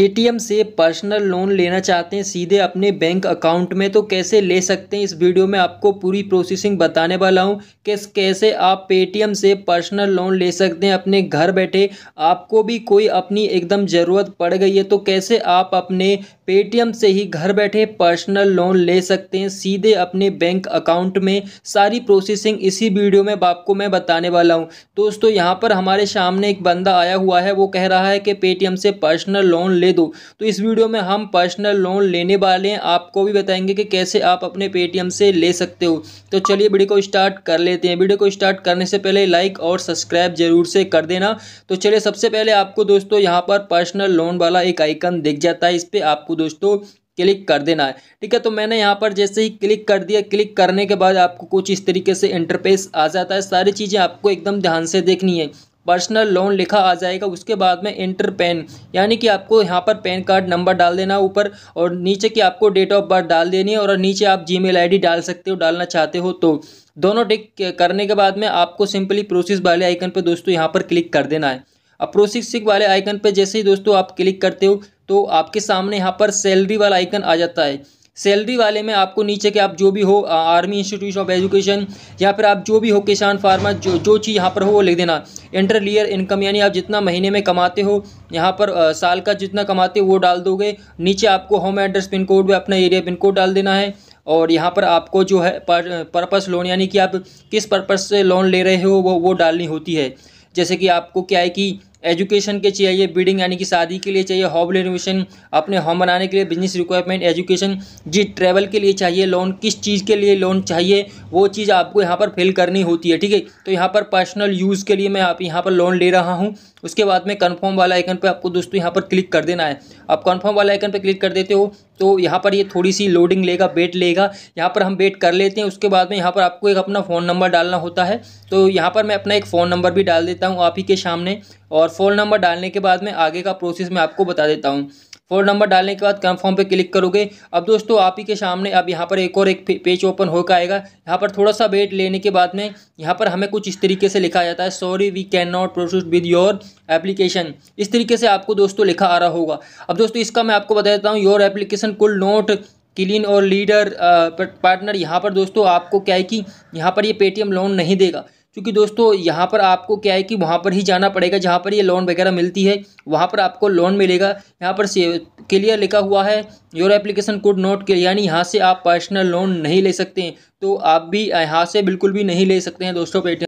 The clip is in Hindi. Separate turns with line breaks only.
एटीएम से पर्सनल लोन लेना चाहते हैं सीधे अपने बैंक अकाउंट में तो कैसे ले सकते हैं इस वीडियो में आपको पूरी प्रोसेसिंग बताने वाला हूं कि कैसे आप पेटीएम से पर्सनल लोन ले सकते हैं अपने घर बैठे आपको भी कोई अपनी एकदम ज़रूरत पड़ गई है तो कैसे आप अपने पेटीएम से ही घर बैठे पर्सनल लोन ले सकते हैं सीधे अपने बैंक अकाउंट में सारी प्रोसेसिंग इसी वीडियो में आपको मैं बताने वाला हूँ दोस्तों यहाँ पर हमारे सामने एक बंदा आया हुआ है वो कह रहा है कि पेटीएम से पर्सनल लोन ले ले दो तो इस वीडियो में हम पर्सनल लोन लेने वाले हैं आपको भी बताएंगे कि कैसे आप अपने पेटीएम से ले सकते हो तो चलिए वीडियो को स्टार्ट कर लेते हैं वीडियो को स्टार्ट करने से पहले लाइक और सब्सक्राइब जरूर से कर देना तो चलिए सबसे पहले आपको दोस्तों यहाँ पर पर्सनल लोन वाला एक आइकन दिख जाता है इस पर आपको दोस्तों क्लिक कर देना है ठीक है तो मैंने यहाँ पर जैसे ही क्लिक कर दिया क्लिक करने के बाद आपको कुछ इस तरीके से इंटरफेस आ जाता है सारी चीज़ें आपको एकदम ध्यान से देखनी है पर्सनल लोन लिखा आ जाएगा उसके बाद में इंटर पेन यानी कि आपको यहाँ पर पैन कार्ड नंबर डाल देना ऊपर और नीचे की आपको डेट ऑफ बर्थ डाल देनी है और नीचे आप जी मेल डाल सकते हो डालना चाहते हो तो दोनों टिक करने के बाद में आपको सिंपली प्रोसेस वाले आइकन पर दोस्तों यहाँ पर क्लिक कर देना है अब प्रोसेस वाले आइकन पर जैसे ही दोस्तों आप क्लिक करते हो तो आपके सामने यहाँ पर सैलरी वाला आइकन आ जाता है सैलरी वाले में आपको नीचे के आप जो भी हो आर्मी इंस्टीट्यूट ऑफ एजुकेशन या फिर आप जो भी हो किसान फार्मा जो जो चीज़ यहाँ पर हो वो लिख देना इंटरलियर इनकम यानी आप जितना महीने में कमाते हो यहाँ पर आ, साल का जितना कमाते हो वो डाल दोगे नीचे आपको होम एड्रेस पिन कोड में अपना एरिया पिन कोड डाल देना है और यहाँ पर आपको जो है पर्पस लोन यानी कि आप किस पर्पज़ से लोन ले रहे हो वो वो डालनी होती है जैसे कि आपको क्या है कि एजुकेशन के चाहिए बिल्डिंग यानी कि शादी के लिए चाहिए होम रिनोवेशन अपने होम बनाने के लिए बिजनेस रिक्वायरमेंट एजुकेशन जी ट्रैवल के लिए चाहिए लोन किस चीज़ के लिए लोन चाहिए वो चीज़ आपको यहाँ पर फिल करनी होती है ठीक है तो यहाँ पर पर्सनल यूज़ के लिए मैं आप यहाँ पर लोन ले रहा हूँ उसके बाद में कन्फर्म वाला आइकन पर आपको दोस्तों यहाँ पर क्लिक कर देना है आप कन्फर्म वाला आइकन पर क्लिक कर देते हो तो यहाँ पर ये यह थोड़ी सी लोडिंग लेगा वेट लेगा यहाँ पर हम वेट कर लेते हैं उसके बाद में यहाँ पर आपको एक अपना फ़ोन नंबर डालना होता है तो यहाँ पर मैं अपना एक फ़ोन नंबर भी डाल देता हूँ आप ही के सामने और फ़ोन नंबर डालने के बाद में आगे का प्रोसेस मैं आपको बता देता हूँ फ़ोन नंबर डालने के बाद कन्फर्म पे क्लिक करोगे अब दोस्तों आप ही के सामने अब यहाँ पर एक और एक पेज ओपन होकर आएगा यहाँ पर थोड़ा सा वेट लेने के बाद में यहाँ पर हमें कुछ इस तरीके से लिखा जाता है sorry we can not process with your application इस तरीके से आपको दोस्तों लिखा आ रहा होगा अब दोस्तों इसका मैं आपको बता देता हूँ your application could not clean और लीडर पार्टनर यहाँ पर दोस्तों आपको क्या है कि यहाँ पर ये पेटीएम लोन नहीं देगा क्योंकि दोस्तों यहाँ पर आपको क्या है कि वहाँ पर ही जाना पड़ेगा जहाँ पर ये लोन वगैरह मिलती है वहाँ पर आपको लोन मिलेगा यहाँ पर क्लियर लिखा हुआ है योर एप्लीकेशन कुड नोट के यानी यहाँ से आप पर्सनल लोन नहीं ले सकते हैं तो आप भी यहाँ से बिल्कुल भी नहीं ले सकते हैं दोस्तों पेटीएम